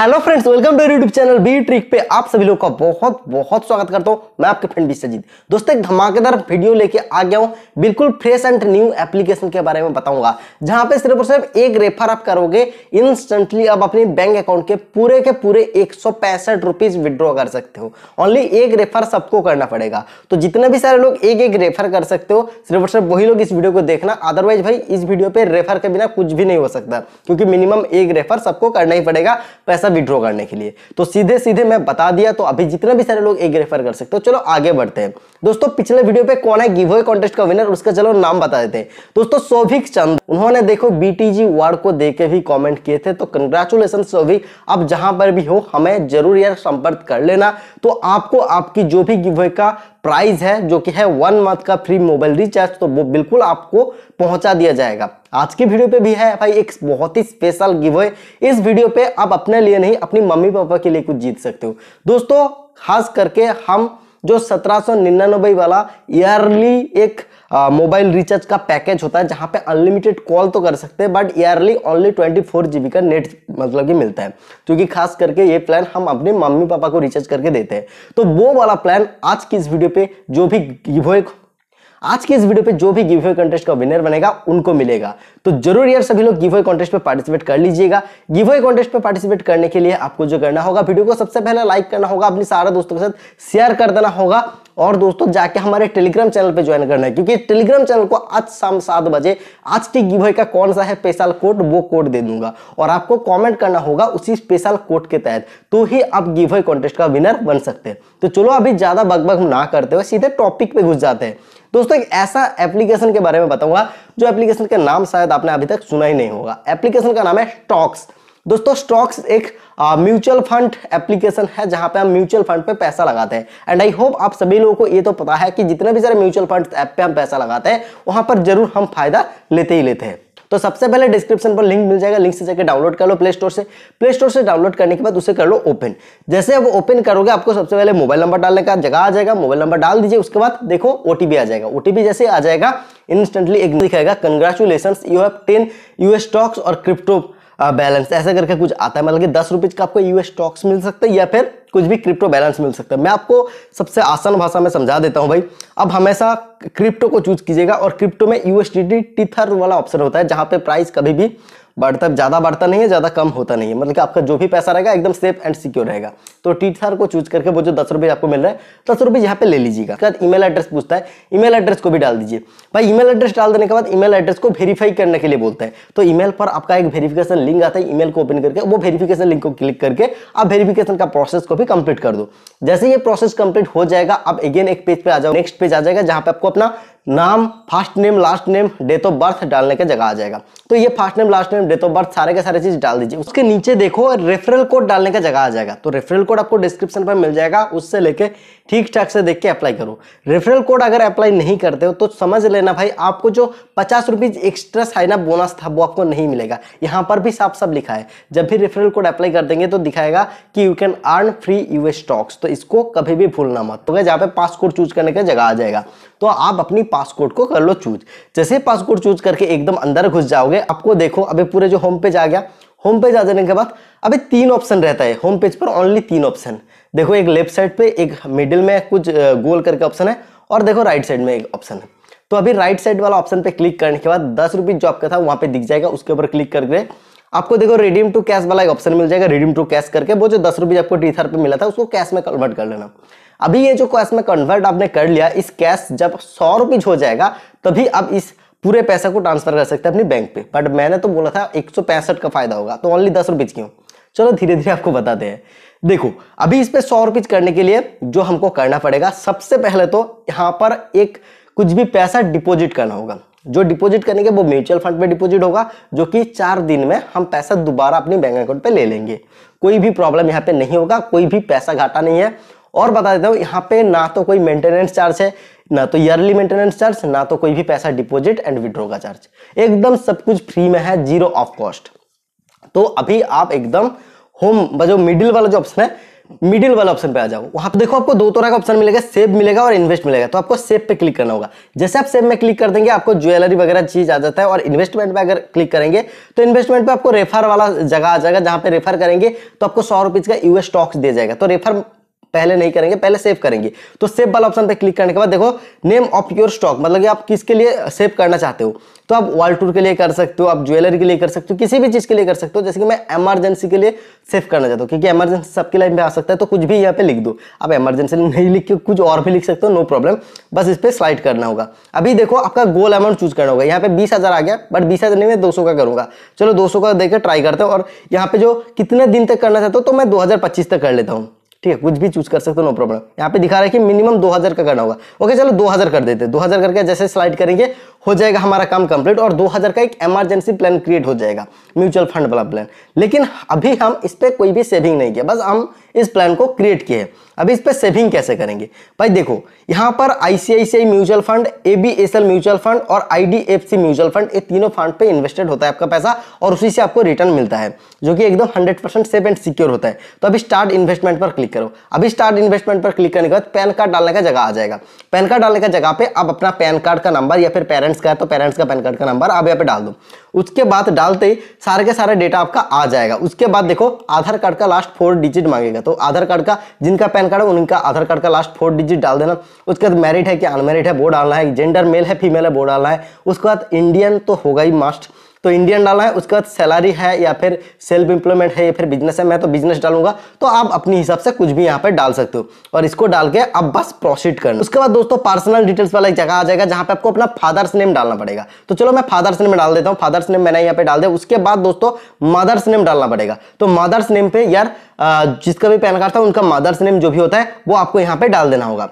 hello friends welcome to YouTube channel B trick पे आप सभी लोग का बहुत बहुत स्वागत करता हूँ मैं आपके फ्रेंड विश्वजीत दोस्तों एक धमाकेदार वीडियो लेके आ गया हूँ बिल्कुल फ्रेश एंड न्यू एप्लीकेशन के बारे में बताऊंगा जहां पे सिर्फ और सिर्फ एक रेफर आप करोगे इंस्टेंटली आप अपने बैंक अकाउंट के पूरे के पूरे एक सौ विड्रॉ कर सकते हो ओनली एक रेफर सबको करना पड़ेगा तो जितने भी सारे लोग एक एक रेफर कर सकते हो सिर्फ और सिर्फ वही लोग इस वीडियो को देखना अदरवाइज भाई इस वीडियो पे रेफर के बिना कुछ भी नहीं हो सकता क्योंकि मिनिमम एक रेफर सबको करना ही पड़ेगा पैसा पैसा विड्रॉ करने के लिए तो सीधे सीधे मैं बता दिया तो अभी जितने भी सारे लोग एक रेफर कर सकते हो चलो आगे बढ़ते हैं दोस्तों पिछले वीडियो पे कौन है गिवे कॉन्टेस्ट का विनर उसका चलो नाम बता देते हैं दोस्तों सौभिक चंद उन्होंने देखो बीटीजी वार्ड को देके भी कमेंट किए थे तो कंग्रेचुलेसन सौभिक आप जहां पर भी हो हमें जरूर यार संपर्क कर लेना तो आपको आपकी जो भी गिवे का प्राइज है जो कि है वन मंथ का फ्री मोबाइल रिचार्ज तो वो बिल्कुल आपको पहुंचा दिया जाएगा आज की वीडियो पे भी है भाई एक बहुत ही स्पेशल गिव इस वीडियो पे आप अपने लिए नहीं अपनी मम्मी पापा के लिए कुछ जीत सकते हो दोस्तों खास करके हम जो 1799 वाला ईयरली एक मोबाइल रिचार्ज का पैकेज होता है जहाँ पे अनलिमिटेड कॉल तो कर सकते हैं बट ईयरली ओनली 24 जीबी का नेट मतलब कि मिलता है क्योंकि खास करके ये प्लान हम अपने मम्मी पापा को रिचार्ज करके देते हैं तो वो वाला प्लान आज की इस वीडियो पे जो भी गिव आज के इस वीडियो पे जो भी गिव अवे कॉन्टेस्ट का विनर बनेगा उनको मिलेगा तो जरूर यार सभी लोग गिव अवे कॉन्टेस्ट पे पार्टिसिपेट कर लीजिएगा गिव अवे कॉन्टेस्ट पे पार्टिसिपेट करने के लिए आपको जो करना होगा वीडियो को सबसे पहले लाइक करना होगा अपने सारे दोस्तों के साथ शेयर कर देना होगा और दोस्तों जाके हमारे टेलीग्राम चैनल पे ज्वाइन करना है क्योंकि टेलीग्राम चैनल को आज शाम सात बजे आज के गिव का कौन सा है स्पेशल कोड वो कोड दे दूंगा और आपको कमेंट करना होगा उसी स्पेशल कोड के तहत तो ही आप गिव कॉन्टेस्ट का विनर बन सकते हैं तो चलो अभी ज्यादा बगबग ना करते हुए सीधे टॉपिक पे घुस जाते हैं दोस्तों एक ऐसा एप्लीकेशन के बारे में बताऊंगा जो एप्लीकेशन का नाम शायद आपने अभी तक सुना ही नहीं होगा एप्लीकेशन का नाम है स्टॉक्स दोस्तों स्टॉक्स एक म्यूचुअल फंड एप्लीकेशन है जहां पे हम म्यूचुअल फंड पे पैसा लगाते हैं एंड आई होप आप सभी लोगों को ये तो पता है कि जितने भी सारे म्यूचुअल फंड ऐप पे हम पैसा लगाते हैं वहां पर जरूर हम फायदा लेते ही लेते हैं तो सबसे पहले डिस्क्रिप्शन पर लिंक मिल जाएगा लिंक से जाकर डाउनलोड कर लो प्ले स्टोर से प्ले स्टोर से डाउनलोड करने के बाद उसे कर लो ओपन जैसे अब ओपन करोगे आपको सबसे पहले मोबाइल नंबर डालने का जगह आ जाएगा मोबाइल नंबर डाल दीजिए उसके बाद देखो ओटीपी आ जाएगा ओटीपी जैसे आ जाएगा इंस्टेंटली एक दिखाएगा congratulation you have ten US stocks और क्रिप्टो बैलेंस तो ऐसा करके कुछ आता है मतलब कि दस रुपए का आपको यूएस स्टॉक्स मिल सकते हैं या फिर कुछ भी क्रिप्टो बैलेंस मिल सकता है मैं आपको सबसे आसान भाषा में समझा देता हूँ भाई अब हमेशा क्रिप्टो को चूज कीजिएगा और क्रिप्टो में यूएसडी टीथर वाला ऑप्शन होता है जहाँ पे प्राइस कभी भी बढ़ता ज़्यादा बढ़ता नहीं है ज़्यादा कम होता नहीं है मतलब कि आपका जो भी पैसा रहेगा एकदम सेफ एंड सिक्योर रहेगा तो टी को चूज करके वो जो दस रुपये आपको मिल रहा है दस रुपये यहाँ पे ले लीजिएगा उसके बाद ईमेल एड्रेस पूछता है ईमेल एड्रेस को भी डाल दीजिए भाई ईमेल एड्रेस डाल देने के बाद ईमेल एड्रेस को वेरीफाई करने के लिए बोलता है तो ईमेल पर आपका एक वेरीफिकेशन लिंक आता है ईमेल को ओपन करके वो वेरीफिकेशन लिंक को क्लिक करके आप वेरीफिकेशन का प्रोसेस को भी कंप्लीट कर दो जैसे ये प्रोसेस कंप्लीट हो जाएगा आप अगेन एक पेज पर आ जाओ नेक्स्ट पेज आ जाएगा जहाँ पे आपको अपना नाम first name last name date of birth डालने का जगह आ जाएगा तो ये first name last name date of birth सारे के सारे चीज डाल दीजिए उसके नीचे देखो रेफरल कोड डालने का जगह आ जाएगा तो रेफरल कोड आपको डिस्क्रिप्शन पर मिल जाएगा उससे लेके ठीक ठाक से देख के अप्लाई करो रेफरल कोड अगर अप्लाई नहीं करते हो तो समझ लेना भाई आपको जो पचास rupees extra sign up bonus था वो आपको नहीं मिलेगा यहाँ पर भी साफ साफ लिखा है जब भी रेफरल कोड अप्लाई कर देंगे तो दिखाएगा कि you can earn free US stocks तो इसको कभी भी भूलना मत तो जहाँ पे पास चूज करने का जगह आ जाएगा तो आप अपनी पासकोड को कर लो चूज जैसे पासकोड चूज करके एकदम अंदर घुस जाओगे आपको देखो अभी पूरे जो होम पेज आ गया होम पेज आ जाने के बाद अभी तीन ऑप्शन रहता है होम पेज पर ओनली तीन ऑप्शन देखो एक लेफ्ट साइड पे एक मिडिल में कुछ गोल करके ऑप्शन है और देखो राइट साइड में एक ऑप्शन है तो अभी राइट साइड वाला ऑप्शन पे क्लिक करने के बाद दस रुपीज जो आपका था वहां पे दिख जाएगा उसके ऊपर क्लिक करके आपको देखो रिडीम टू कैश वाला एक ऑप्शन मिल जाएगा रिडीम टू कैश करके वो जो दस रुपीज आपको टीथर पे मिला था उसको कैश में कन्वर्ट कर लेना अभी ये जो कैश में कन्वर्ट आपने कर लिया इस कैश जब सौ रुपीज हो जाएगा तभी आप इस पूरे पैसे को ट्रांसफर कर सकते हैं अपनी बैंक पे बट मैंने तो बोला था एक का फायदा होगा तो ओनली दस रुपीज क्यों चलो धीरे धीरे आपको बताते हैं देखो अभी इस पे सौ रुपीज करने के लिए जो हमको करना पड़ेगा सबसे पहले तो यहाँ पर एक कुछ भी पैसा डिपॉजिट करना होगा जो डिपॉजिट करेंगे वो म्यूचुअल फंड में डिपॉजिट होगा जो कि चार दिन में हम पैसा दोबारा अपने बैंक अकाउंट पे ले लेंगे कोई भी प्रॉब्लम यहाँ पे नहीं होगा कोई भी पैसा घाटा नहीं है और बता देता हूँ यहाँ पे ना तो कोई मेंटेनेंस चार्ज है ना तो ईयरली मेंटेनेंस चार्ज ना तो कोई भी पैसा डिपॉजिट एंड विड्रो का चार्ज एकदम सब कुछ फ्री में है जीरो ऑफ कॉस्ट तो अभी आप एकदम होम जो मिडिल वाला जो ऑप्शन है मिडिल वाला ऑप्शन पे आ जाओ वहां पे देखो आपको दो तरह का ऑप्शन मिलेगा सेव मिलेगा और इन्वेस्ट मिलेगा तो आपको सेव पे क्लिक करना होगा जैसे आप सेव में क्लिक कर देंगे आपको ज्वेलरी वगैरह चीज आ जाता है और इन्वेस्टमेंट पे अगर क्लिक करेंगे तो इन्वेस्टमेंट पे आपको रेफर वाला जगह आ जाएगा जहां पे रेफर करेंगे तो आपको सौ का यूएस स्टॉक्स दे जाएगा तो रेफर पहले नहीं करेंगे पहले सेव करेंगे तो सेव वाला ऑप्शन पर क्लिक करने के बाद देखो नेम ऑफ योर स्टॉक मतलब कि आप किसके लिए सेव करना चाहते हो तो आप वॉल टूर के लिए कर सकते हो आप ज्वेलरी के लिए कर सकते हो किसी भी चीज़ के लिए कर सकते हो जैसे कि मैं इमरजेंसी के लिए सेव करना चाहता हूँ क्योंकि एमरजेंसी सबकी लाइफ में आ सकता है तो कुछ भी यहाँ पे लिख दो आप एमरजेंसी नहीं लिख के कुछ और भी लिख सकते हो नो प्रॉब्लम बस इस पर स्लाइड करना होगा अभी देखो आपका गोल अमाउंट चूज करना होगा यहाँ पे बीस आ गया बट बीस नहीं मैं दो का करूंगा चलो दो का देकर ट्राई करते हो और यहाँ पे जो कितने दिन तक करना चाहते हो तो मैं दो तक कर लेता हूँ ठीक है कुछ भी चूज कर सकते हो नो प्रॉब्लम यहाँ पे दिखा रहा है कि मिनिमम 2000 का करना होगा ओके चलो 2000 कर देते हैं 2000 करके जैसे स्लाइड करेंगे हो जाएगा हमारा काम कंप्लीट और 2000 का एक इमरजेंसी प्लान क्रिएट हो जाएगा म्यूचुअल फंड वाला प्लान लेकिन अभी हम इस पर कोई भी सेविंग नहीं किया बस हम इस प्लान को क्रिएट किए अभी इस पर सेविंग कैसे करेंगे भाई देखो यहाँ पर ICICI mutual fund A mutual fund और आईडीएफसी म्यूचुअल फंड ये तीनों फंड पे इन्वेस्टेड होता है आपका पैसा और उसी से आपको रिटर्न मिलता है जो कि एकदम hundred percent safe and secure होता है तो अभी स्टार्ट इन्वेस्टमेंट पर क्लिक करो अभी स्टार्ट इन्वेस्टमेंट पर क्लिक करने के बाद पैन कार्ड डालने का जगह आ जाएगा पैन कार्ड डालने का जगह पर आप अपना पैन कार्ड का नंबर या फिर पेरेंट पेरेंट्स का है तो पेरेंट्स का पैन कार्ड का नंबर आप यहाँ पे डाल दो उसके बाद डालते ही सारे के सारे डेटा आपका आ जाएगा उसके बाद देखो आधार कार्ड का लास्ट फोर डिजिट मांगेगा तो आधार कार्ड का जिनका पैन कार्ड है उनका आधार कार्ड का लास्ट फोर डिजिट डाल देना उसके बाद मैरिड है कि अनमेरिड है वो डालना है जेंडर मेल है फीमेल है वो डालना है उसके बाद इंडियन तो होगा ही मास्ट तो इंडियन डालना है उसके बाद सैलरी है या फिर सेल्फ इंप्लॉयमेंट है या फिर बिजनेस है मैं तो बिजनेस डालूंगा तो आप अपने हिसाब से कुछ भी यहाँ पर डाल सकते हो और इसको डाल के आप बस प्रोसीड करना उसके बाद दोस्तों पर्सनल डिटेल्स वाला एक जगह आ जाएगा जहाँ पे आपको अपना फादर्स नेम डालना पड़ेगा तो चलो मैं फादर्स नेम डाल देता हूँ फादर्स नेम मैंने यहाँ पे डाल दिया उसके बाद दोस्तों मदर्स नेम डालना पड़ेगा तो मदर्स नेम पे यार जिसका भी पैन कार्ड था उनका मदर्स नेम जो भी होता है वो आपको यहाँ पे डाल देना होगा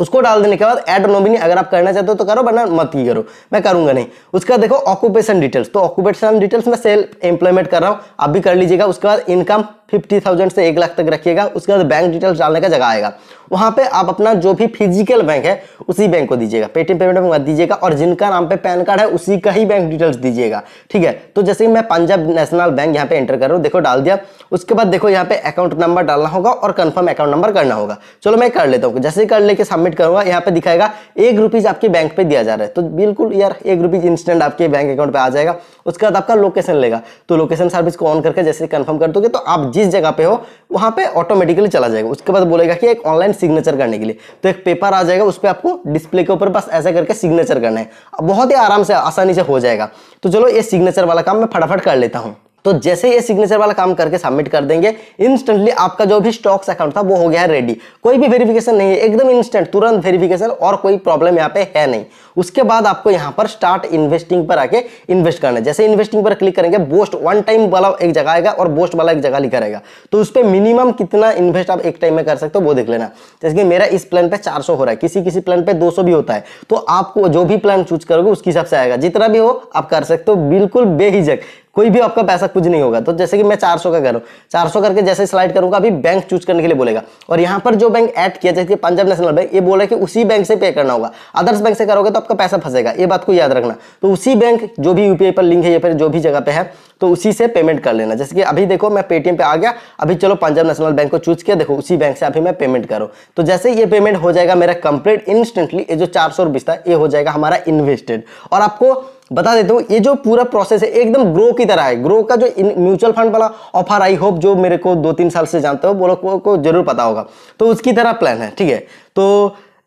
उसको डाल देने के बाद एड नोमिनी अगर आप करना चाहते हो तो करो वरना मत ही करो मैं करूंगा नहीं उसका देखो ऑक्यूपेशन डिटेल्स तो ऑक्यूपेशन डिटेल्स में सेल्फ एम्प्लॉयमेंट कर रहा हूं आप भी कर लीजिएगा उसके बाद इनकम फिफ्टी थाउजेंड से एक लाख तक रखिएगा उसके बाद बैंक डिटेल्स डालने का जगह आएगा वहाँ पे आप अपना जो भी फिजिकल बैंक है उसी बैंक को दीजिएगा पेटीएम पेमेंट में मत दीजिएगा और जिनका नाम पे पैन कार्ड है उसी का ही बैंक डिटेल्स दीजिएगा ठीक है तो जैसे मैं पंजाब नेशनल बैंक यहाँ पे एंटर कर रहा हूँ देखो डाल दिया उसके बाद देखो यहाँ पे अकाउंट नंबर डालना होगा और कन्फर्म अकाउंट नंबर करना होगा चलो मैं कर लेता हूँ जैसे कर लेके सबमिट करूँगा यहाँ पे दिखाएगा एक रुपीज़ आपके बैंक पे दिया जा रहा है तो बिल्कुल यार एक रुपीज़ इंस्टेंट आपके बैंक अकाउंट पे आ जाएगा उसके बाद आपका लोकेशन लेगा तो लोकेशन सर्विस को ऑन करके जैसे कन्फर्म कर दोगे तो आप जिस जगह पे हो वहाँ पे ऑटोमेटिकली चला जाएगा उसके बाद बोलेगा कि एक ऑनलाइन सिग्नेचर करने के लिए तो एक पेपर आ जाएगा उस पर आपको डिस्प्ले के ऊपर बस ऐसा करके सिग्नेचर करना है बहुत ही आराम से आसानी से हो जाएगा तो चलो ये सिग्नेचर वाला काम मैं फटाफट कर लेता हूँ तो जैसे ये सिग्नेचर वाला काम करके सबमिट कर देंगे इंस्टेंटली आपका जो भी स्टॉक्स अकाउंट था वो हो गया है रेडी कोई भी वेरिफिकेशन नहीं है एकदम इंस्टेंट तुरंत वेरिफिकेशन और कोई प्रॉब्लम यहाँ पे है नहीं उसके बाद आपको यहां पर स्टार्ट इन्वेस्टिंग पर आके इन्वेस्ट करना है जैसे इन्वेस्टिंग पर क्लिक करेंगे बोस्ट वन टाइम वाला एक जगह आएगा और बोस्ट वाला एक जगह लिखा रहेगा तो उस पर मिनिमम कितना इन्वेस्ट आप एक टाइम में कर सकते हो वो देख लेना जैसे कि मेरा इस प्लान पे 400 हो रहा है किसी किसी प्लान पे 200 भी होता है तो आपको जो भी प्लान चूज करोगे उसके हिसाब से आएगा जितना भी हो आप कर सकते हो बिल्कुल बेहिजक कोई भी आपका पैसा कुछ नहीं होगा तो जैसे कि मैं 400 का करूँ 400 करके जैसे स्लाइड करूंगा अभी बैंक चूज करने के लिए बोलेगा और यहाँ पर जो बैंक ऐड किया जैसे कि पंजाब नेशनल बैंक ये बोला कि उसी बैंक से पे करना होगा अदर्स बैंक से करोगे तो आप आपका पैसा फंसेगा ये बात को याद रखना तो उसी बैंक जो भी यूपीआई पर लिंक है या फिर जो भी जगह पे है तो उसी से पेमेंट कर लेना जैसे कि अभी देखो मैं पेटीएम पे आ गया अभी चलो पंजाब नेशनल बैंक को चूज किया देखो उसी बैंक से अभी मैं पेमेंट करूँ तो जैसे ये पेमेंट हो जाएगा मेरा कंप्लीट इंस्टेंटली ये जो चार सौ था ये हो जाएगा हमारा इन्वेस्टेड और आपको बता देता हूँ ये जो पूरा प्रोसेस है एकदम ग्रो की तरह है ग्रो का जो म्यूचुअल फंड वाला ऑफर आई होप जो मेरे को दो तीन साल से जानते हो वो लोग को जरूर पता होगा तो उसकी तरह प्लान है ठीक है तो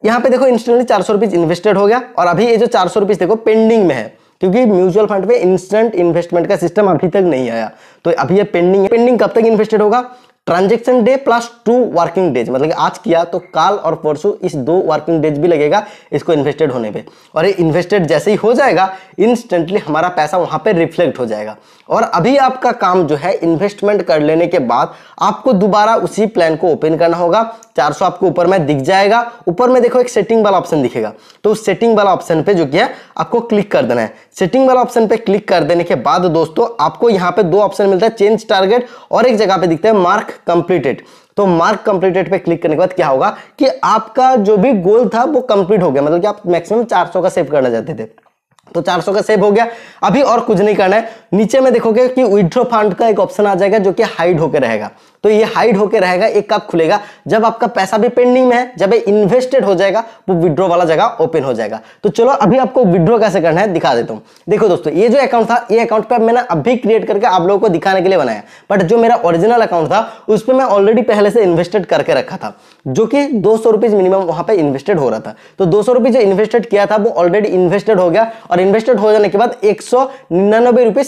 यहाँ पे देखो इंस्टेंटली चार सौ इन्वेस्टेड हो गया और अभी ये जो चार सौ देखो पेंडिंग में है क्योंकि म्यूचुअल फंड पे इंस्टेंट इन्वेस्टमेंट का सिस्टम अभी तक नहीं आया तो अभी ये पेंडिंग है पेंडिंग कब तक इन्वेस्टेड होगा transaction day plus two working days मतलब कि आज किया तो कल और परसों इस दो वर्किंग डेज भी लगेगा इसको इन्वेस्टेड होने पे और ये इन्वेस्टेड जैसे ही हो जाएगा इंस्टेंटली हमारा पैसा वहां पे रिफ्लेक्ट हो जाएगा और अभी आपका काम जो है इन्वेस्टमेंट कर लेने के बाद आपको दोबारा उसी प्लान को ओपन करना होगा 400 आपको ऊपर में दिख जाएगा ऊपर में देखो एक सेटिंग वाला ऑप्शन दिखेगा तो उस सेटिंग वाला ऑप्शन पे जो किया आपको क्लिक कर देना है सेटिंग वाला ऑप्शन पे क्लिक कर देने के बाद दोस्तों आपको यहाँ पे दो ऑप्शन मिलता है चेंज टारगेट और एक जगह पे दिखता है मार्क कंप्लीटेड तो मार्क कंप्लीटेड पे क्लिक करने के बाद क्या होगा कि आपका जो भी गोल था वो कंप्लीट हो गया मतलब कि आप मैक्सिमम 400 का सेव करना चाहते थे तो 400 का सेव हो गया अभी और कुछ नहीं करना है नीचे में देखोगे कि विड्रो फंड का एक ऑप्शन आ जाएगा जो कि हाइड होकर रहेगा तो ये हाइड होकर रहेगा एक कब खुलेगा जब आपका पैसा भी पेंडिंग में है जब ये इन्वेस्टेड हो जाएगा वो विड्रो वाला जगह ओपन हो जाएगा तो चलो अभी आपको विड्रो कैसे करना है दिखा देता हूँ देखो दोस्तों ये जो अकाउंट था ये अकाउंट पर मैंने अभी क्रिएट करके आप लोगों को दिखाने के लिए बनाया बट जो मेरा ओरिजिनल अकाउंट था उस पर मैं ऑलरेडी पहले से इन्वेस्टेड करके रखा था जो कि दो सौ मिनिमम वहां पर इन्वेस्टेड हो रहा था तो दो सौ जो इन्वेस्टेड किया था वो ऑलरेडी इन्वेस्टेड हो गया और इन्वेस्टेड हो जाने के बाद एक सौ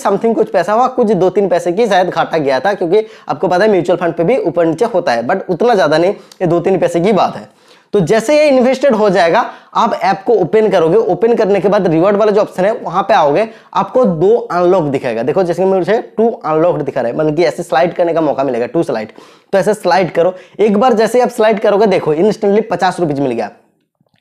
समथिंग कुछ पैसा हुआ कुछ दो तीन पैसे की शायद घाटा गया था क्योंकि आपको पता है म्यूचुअल फंड पे भी ऊपर नीचे होता है बट उतना ज़्यादा नहीं ये दो तीन पैसे की बात है तो जैसे ये इन्वेस्टेड हो जाएगा आप ऐप को ओपन करोगे ओपन करने के बाद रिवॉर्ड वाला जो ऑप्शन है वहां पे आओगे आपको दो अनलॉक दिखाएगा देखो जैसे मुझे टू अनलॉक दिखा रहा है मतलब कि ऐसे स्लाइड करने का मौका मिलेगा टू स्लाइड तो ऐसे स्लाइड करो एक बार जैसे आप स्लाइड करोगे देखो इंस्टेंटली पचास मिल गया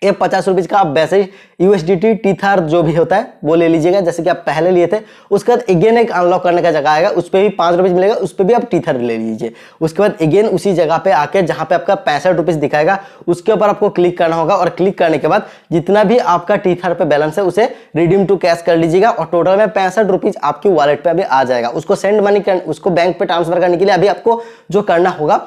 ये पचास रुपीज़ का आप वैसे ही यूएसडीटी टीथार जो भी होता है वो ले लीजिएगा जैसे कि आप पहले लिए थे उसके बाद अगेन एक अनलॉक करने का जगह आएगा उस पर भी पाँच रुपीज़ मिलेगा उस पर भी आप टीथर ले लीजिए उसके बाद अगेन उसी जगह पे आके जहाँ पे आपका पैंसठ रुपीज़ दिखाएगा उसके ऊपर आपको क्लिक करना होगा और क्लिक करने के बाद जितना भी आपका टीथर पे बैलेंस है उसे रिडीम टू कैश कर लीजिएगा और टोटल में पैंसठ रुपीज़ आपकी वॉलेट पर अभी आ जाएगा उसको सेंड मनी उसको बैंक पर ट्रांसफर करने के लिए अभी आपको जो करना होगा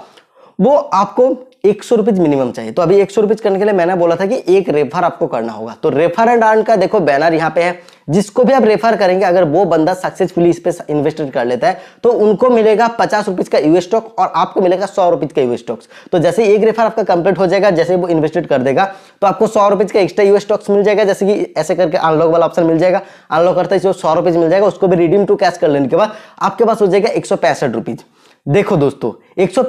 वो आपको एक सौ रुपीज मिनिमम चाहिए तो अभी एक सौ रुपीज करने के लिए मैंने बोला था कि एक रेफर आपको करना होगा तो रेफर एंड अर्न का देखो बैनर यहाँ पे है जिसको भी आप रेफर करेंगे अगर वो बंदा सक्सेसफुली इस पे इन्वेस्टेड कर लेता है तो उनको मिलेगा पचास रुपीज का यूएस स्टॉक और आपको मिलेगा सौ रुपीज का यूएस स्टॉक्स तो जैसे एक रेफर आपका कंप्लीट हो जाएगा जैसे वो इन्वेस्टेड कर देगा तो आपको सौ रुपीज का एक्स्ट्रा यूएस स्टॉक्स मिल जाएगा जैसे कि ऐसे करके अनलॉक वाला ऑप्शन मिल जाएगा अनलॉक करते जो सौ रुपीज मिल जाएगा उसको भी रिडीम टू कैश कर लेने के बाद आपके पास हो जाएगा एक सौ पैंसठ रुपीज देखो दोस्तों एक सौ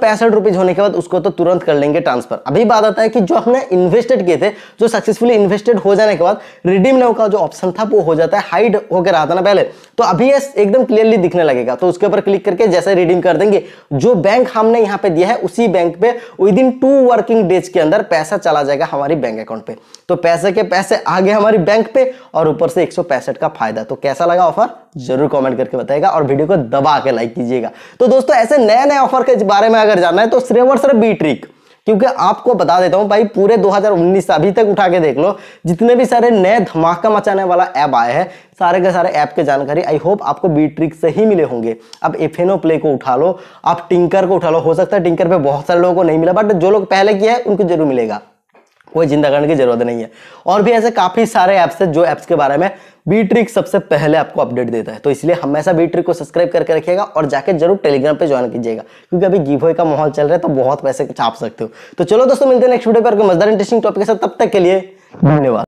होने के बाद उसको तो तुरंत कर लेंगे ट्रांसफर अभी बात आता है कि जो हमने इन्वेस्टेड किए थे जो सक्सेसफुली इन्वेस्टेड हो जाने के बाद रिडीम नाउ का जो ऑप्शन था वो हो जाता है हाइड होकर रहा था ना पहले तो अभी ये एकदम क्लियरली दिखने लगेगा तो उसके ऊपर क्लिक करके जैसे रिडीम कर देंगे जो बैंक हमने यहाँ पे दिया है उसी बैंक पे within two working days के अंदर पैसा चला जाएगा हमारी बैंक अकाउंट पे तो पैसे के पैसे आगे हमारी बैंक पे और ऊपर से एक का फायदा तो कैसा लगा ऑफर जरूर कॉमेंट करके बताएगा और वीडियो को दबा के लाइक कीजिएगा तो दोस्तों ऐसे नए नए ऑफर के बारे में अगर जानना है तो सिर्फ और सिर्फ बी ट्रिक क्योंकि आपको बता देता हूं भाई पूरे 2019 से अभी तक उठा के देख लो जितने भी सारे नए धमाका मचाने वाला ऐप आए हैं सारे के सारे ऐप के जानकारी आई होप आपको बी ट्रिक से ही मिले होंगे अब एफेनो प्ले को उठा लो आप टिंकर को उठा लो हो सकता है टिंकर पे बहुत सारे लोगों को नहीं मिला बट जो लोग पहले किया है उनको जरूर मिलेगा कोई जिंदा करने की जरूरत नहीं है और भी ऐसे काफ़ी सारे ऐप्स हैं जो ऐप्स के बारे में बी ट्रिक सबसे पहले आपको अपडेट देता है तो इसलिए हमेशा बी ट्रिक को सब्सक्राइब करके रखिएगा और जाके जरूर टेलीग्राम पे ज्वाइन कीजिएगा क्योंकि अभी गिवे का माहौल चल रहा है तो बहुत पैसे छाप सकते हो तो चलो दोस्तों मिलते हैं नेक्स्ट वीडियो पर मजदार इंटरेस्टिंग टॉपिक के साथ तब तक के लिए धन्यवाद